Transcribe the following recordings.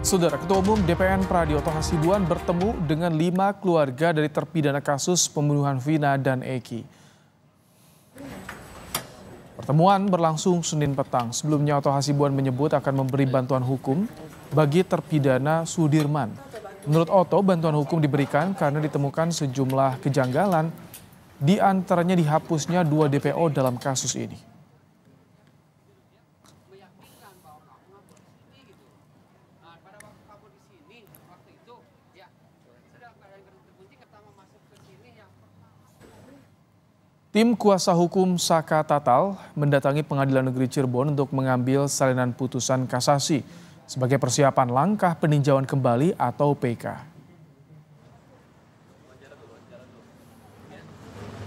Saudara Ketua Umum DPN Pradioto Hasibuan bertemu dengan lima keluarga dari terpidana kasus pembunuhan Vina dan Eki. Pertemuan berlangsung Senin petang. Sebelumnya Oto Hasibuan menyebut akan memberi bantuan hukum bagi terpidana Sudirman. Menurut Oto, bantuan hukum diberikan karena ditemukan sejumlah kejanggalan, di antaranya dihapusnya dua DPO dalam kasus ini. Tim kuasa hukum Saka Tatal mendatangi Pengadilan Negeri Cirebon untuk mengambil salinan putusan kasasi sebagai persiapan langkah peninjauan kembali atau PK.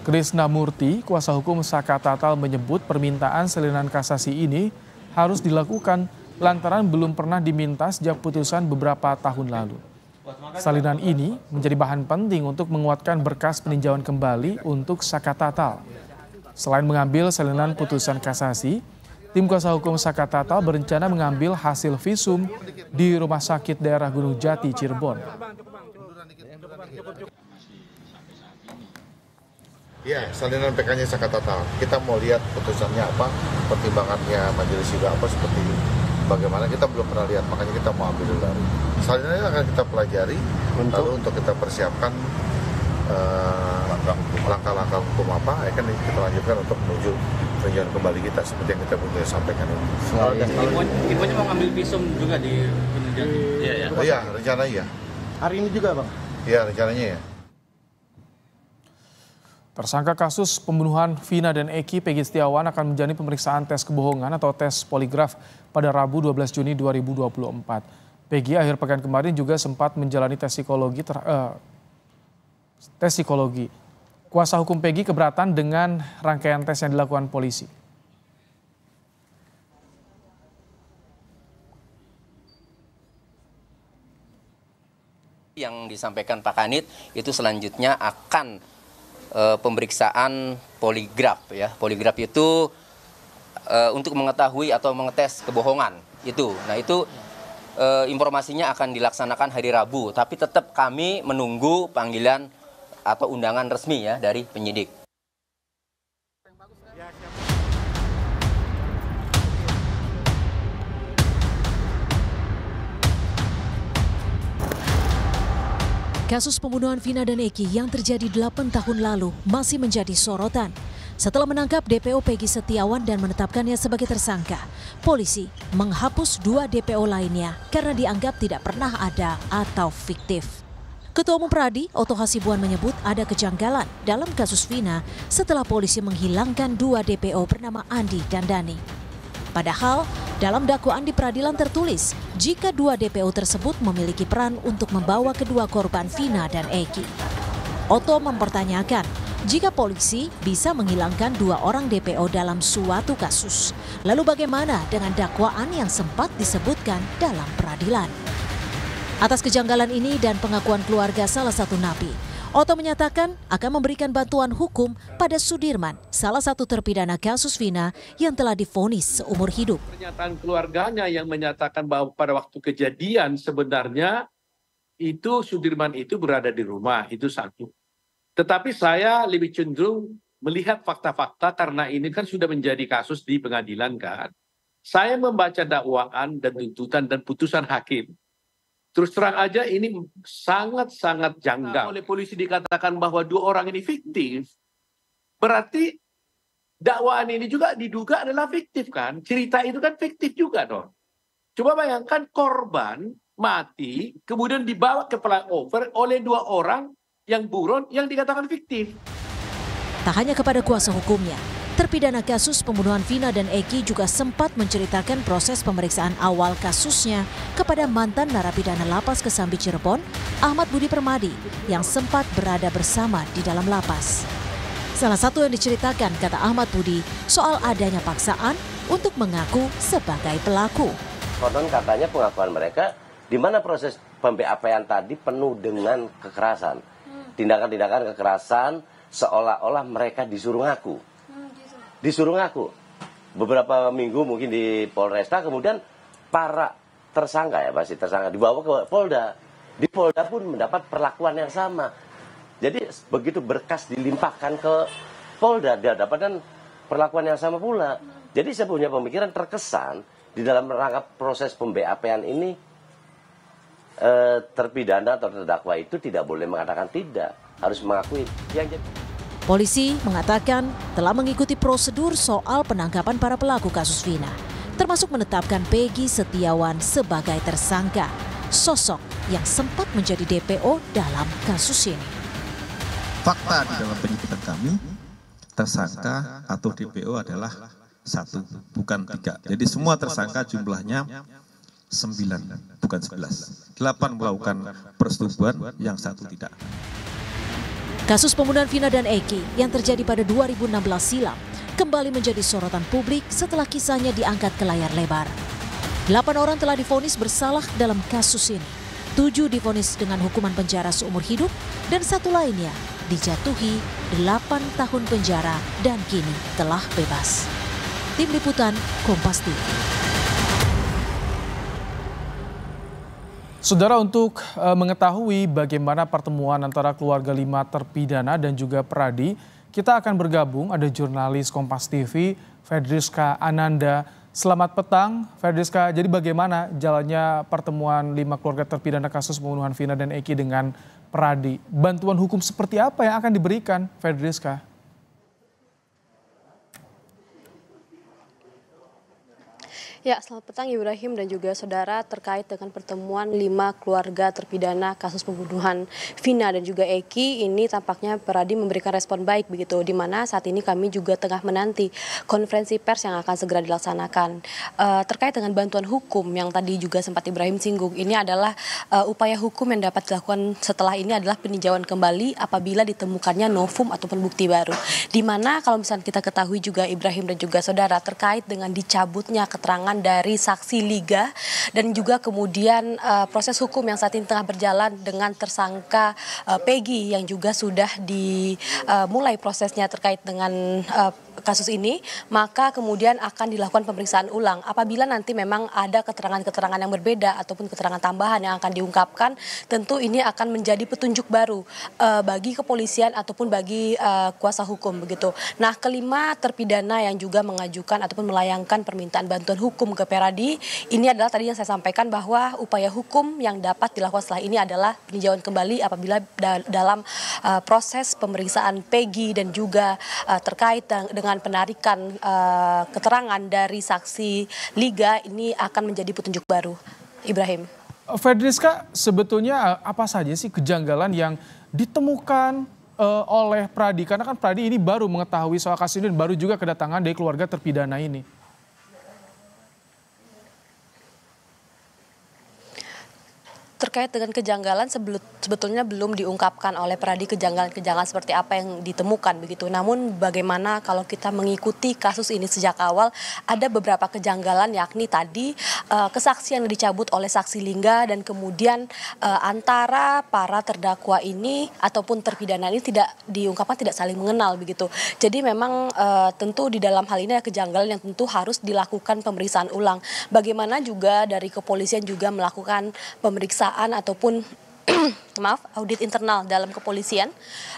Krisna Murti, kuasa hukum Saka Tatal menyebut permintaan salinan kasasi ini harus dilakukan lantaran belum pernah diminta sejak putusan beberapa tahun lalu. Salinan ini menjadi bahan penting untuk menguatkan berkas peninjauan kembali untuk Saka Tatal. Selain mengambil salinan putusan kasasi, tim kuasa hukum Saka Tatal berencana mengambil hasil visum di Rumah Sakit Daerah Gunung Jati, Cirebon. Ya, salinan PK-nya Saka Tatal. Kita mau lihat putusannya apa, pertimbangannya majelis juga apa seperti itu bagaimana kita belum pernah lihat makanya kita mau ambil dari selanjutnya akan kita pelajari untuk? lalu untuk kita persiapkan langkah eh, langkah-langkah hukum apa akan ya kita lanjutkan untuk menuju peninjauan kembali kita seperti yang kita punya sampaikan ini. Selain dan ibunya mau ngambil visum juga di peninjauan. Iya, ya. ya, rencana iya. Hari ini juga, Bang? Iya, rencananya ya. Tersangka kasus pembunuhan Vina dan Eki, Pegi Setiawan akan menjalani pemeriksaan tes kebohongan atau tes poligraf pada Rabu 12 Juni 2024. Pegi akhir pekan kemarin juga sempat menjalani tes psikologi ter, uh, tes psikologi. Kuasa hukum Pegi keberatan dengan rangkaian tes yang dilakukan polisi. Yang disampaikan Pak Kanit itu selanjutnya akan e, pemeriksaan poligraf ya. Poligraf itu e, untuk mengetahui atau mengetes kebohongan itu. Nah, itu e, informasinya akan dilaksanakan hari Rabu, tapi tetap kami menunggu panggilan atau undangan resmi ya dari penyidik. Kasus pembunuhan Vina dan Eki yang terjadi 8 tahun lalu masih menjadi sorotan. Setelah menangkap DPO Peggy Setiawan dan menetapkannya sebagai tersangka, polisi menghapus dua DPO lainnya karena dianggap tidak pernah ada atau fiktif. Ketua Umum Pradi, Oto Hasibuan menyebut ada kejanggalan dalam kasus Vina setelah polisi menghilangkan dua DPO bernama Andi dan Dani. Padahal, dalam dakwaan di peradilan tertulis, jika dua DPO tersebut memiliki peran untuk membawa kedua korban Vina dan Eki. Oto mempertanyakan jika polisi bisa menghilangkan dua orang DPO dalam suatu kasus. Lalu bagaimana dengan dakwaan yang sempat disebutkan dalam peradilan? Atas kejanggalan ini dan pengakuan keluarga salah satu napi, Oto menyatakan akan memberikan bantuan hukum pada Sudirman, salah satu terpidana kasus Vina yang telah difonis seumur hidup. Pernyataan keluarganya yang menyatakan bahwa pada waktu kejadian sebenarnya itu Sudirman itu berada di rumah, itu satu. Tetapi saya lebih cenderung melihat fakta-fakta karena ini kan sudah menjadi kasus di pengadilan kan. Saya membaca dakwaan dan tuntutan dan putusan hakim Terus terang aja ini sangat-sangat janggal. oleh polisi dikatakan bahwa dua orang ini fiktif, berarti dakwaan ini juga diduga adalah fiktif kan? Cerita itu kan fiktif juga dong. Coba bayangkan korban mati, kemudian dibawa ke flyover oleh dua orang yang buron yang dikatakan fiktif. Tak hanya kepada kuasa hukumnya, Terpidana kasus pembunuhan Vina dan Eki juga sempat menceritakan proses pemeriksaan awal kasusnya kepada mantan narapidana lapas Kesambi Cirebon, Ahmad Budi Permadi, yang sempat berada bersama di dalam lapas. Salah satu yang diceritakan, kata Ahmad Budi, soal adanya paksaan untuk mengaku sebagai pelaku. Konon katanya pengakuan mereka di mana proses pembeapean tadi penuh dengan kekerasan. Hmm. Tindakan-tindakan kekerasan seolah-olah mereka disuruh ngaku disuruh ngaku beberapa minggu mungkin di Polresta kemudian para tersangka ya pasti tersangka dibawa ke Polda di Polda pun mendapat perlakuan yang sama jadi begitu berkas dilimpahkan ke Polda dia dapatkan perlakuan yang sama pula jadi saya punya pemikiran terkesan di dalam rangka proses pembeapean ini eh, terpidana atau terdakwa itu tidak boleh mengatakan tidak harus mengakui yang jadi Polisi mengatakan telah mengikuti prosedur soal penangkapan para pelaku kasus Vina, termasuk menetapkan Peggy Setiawan sebagai tersangka, sosok yang sempat menjadi DPO dalam kasus ini. Fakta di dalam penyidikan kami, tersangka atau DPO adalah satu, bukan tiga. Jadi semua tersangka jumlahnya sembilan, bukan sebelas. Delapan melakukan persetubuhan, yang satu tidak. Kasus pembunuhan Vina dan Eki yang terjadi pada 2016 silam kembali menjadi sorotan publik setelah kisahnya diangkat ke layar lebar. Delapan orang telah difonis bersalah dalam kasus ini. Tujuh difonis dengan hukuman penjara seumur hidup dan satu lainnya dijatuhi delapan tahun penjara dan kini telah bebas. Tim Liputan Kompas TV. Saudara untuk eh, mengetahui bagaimana pertemuan antara keluarga lima terpidana dan juga peradi, kita akan bergabung ada jurnalis Kompas TV, Fedriska Ananda. Selamat petang, Fedriska. Jadi bagaimana jalannya pertemuan lima keluarga terpidana kasus pembunuhan Vina dan Eki dengan peradi? Bantuan hukum seperti apa yang akan diberikan, Fedriska? Ya, selamat petang Ibrahim dan juga saudara terkait dengan pertemuan lima keluarga terpidana kasus pembunuhan Vina dan juga Eki ini tampaknya Peradi memberikan respon baik begitu di mana saat ini kami juga tengah menanti konferensi pers yang akan segera dilaksanakan. Uh, terkait dengan bantuan hukum yang tadi juga sempat Ibrahim singgung, ini adalah uh, upaya hukum yang dapat dilakukan setelah ini adalah peninjauan kembali apabila ditemukannya novum ataupun bukti baru. Di mana kalau misalnya kita ketahui juga Ibrahim dan juga saudara terkait dengan dicabutnya keterangan keterangan dari saksi Liga dan juga kemudian uh, proses hukum yang saat ini tengah berjalan dengan tersangka uh, Peggy yang juga sudah dimulai eh, uh, prosesnya terkait dengan uh, kasus ini, maka kemudian akan dilakukan pemeriksaan ulang. Apabila nanti memang ada keterangan-keterangan yang berbeda ataupun keterangan tambahan yang akan diungkapkan, tentu ini akan menjadi petunjuk baru uh, bagi kepolisian ataupun bagi uh, kuasa hukum begitu. Nah, kelima terpidana yang juga mengajukan ataupun melayangkan permintaan bantuan hukum hukum ke Peradi. Ini adalah tadi yang saya sampaikan bahwa upaya hukum yang dapat dilakukan setelah ini adalah peninjauan kembali apabila da dalam uh, proses pemeriksaan Peggy dan juga uh, terkait dengan penarikan uh, keterangan dari saksi Liga ini akan menjadi petunjuk baru. Ibrahim. Fedriska, sebetulnya apa saja sih kejanggalan yang ditemukan oleh Pradi? Karena kan Pradi ini baru mengetahui soal kasus ini dan baru juga kedatangan dari keluarga terpidana ini. terkait dengan kejanggalan sebetulnya belum diungkapkan oleh Pradi kejanggalan-kejanggalan seperti apa yang ditemukan begitu. Namun bagaimana kalau kita mengikuti kasus ini sejak awal ada beberapa kejanggalan yakni tadi uh, kesaksian yang dicabut oleh saksi Lingga dan kemudian uh, antara para terdakwa ini ataupun terpidana ini tidak diungkapkan tidak saling mengenal begitu. Jadi memang uh, tentu di dalam hal ini ada kejanggalan yang tentu harus dilakukan pemeriksaan ulang. Bagaimana juga dari kepolisian juga melakukan pemeriksaan pemeriksaan ataupun maaf audit internal dalam kepolisian.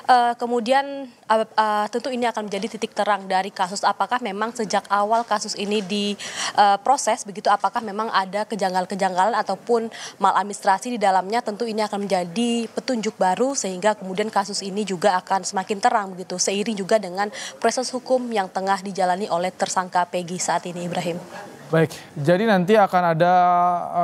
Uh, kemudian uh, uh, tentu ini akan menjadi titik terang dari kasus apakah memang sejak awal kasus ini diproses uh, begitu apakah memang ada kejanggalan-kejanggalan ataupun maladministrasi di dalamnya tentu ini akan menjadi petunjuk baru sehingga kemudian kasus ini juga akan semakin terang begitu seiring juga dengan proses hukum yang tengah dijalani oleh tersangka Peggy saat ini Ibrahim. Baik, jadi nanti akan ada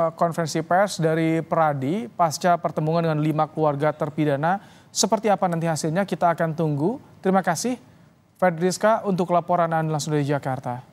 eh, konferensi pers dari Pradi pasca pertemuan dengan lima keluarga terpidana. Seperti apa nanti hasilnya kita akan tunggu. Terima kasih Fedriska untuk laporan Anda langsung dari Jakarta.